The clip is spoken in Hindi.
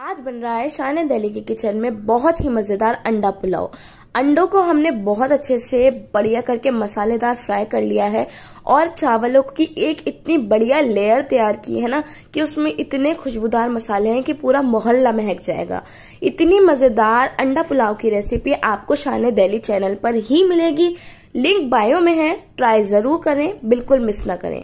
आज बन रहा है शान दहली के किचन में बहुत ही मज़ेदार अंडा पुलाव अंडों को हमने बहुत अच्छे से बढ़िया करके मसालेदार फ्राई कर लिया है और चावलों की एक इतनी बढ़िया लेयर तैयार की है ना कि उसमें इतने खुशबूदार मसाले हैं कि पूरा मोहल्ला महक जाएगा इतनी मज़ेदार अंडा पुलाव की रेसिपी आपको शान दहली चैनल पर ही मिलेगी लिंक बायो में है ट्राई ज़रूर करें बिल्कुल मिस ना करें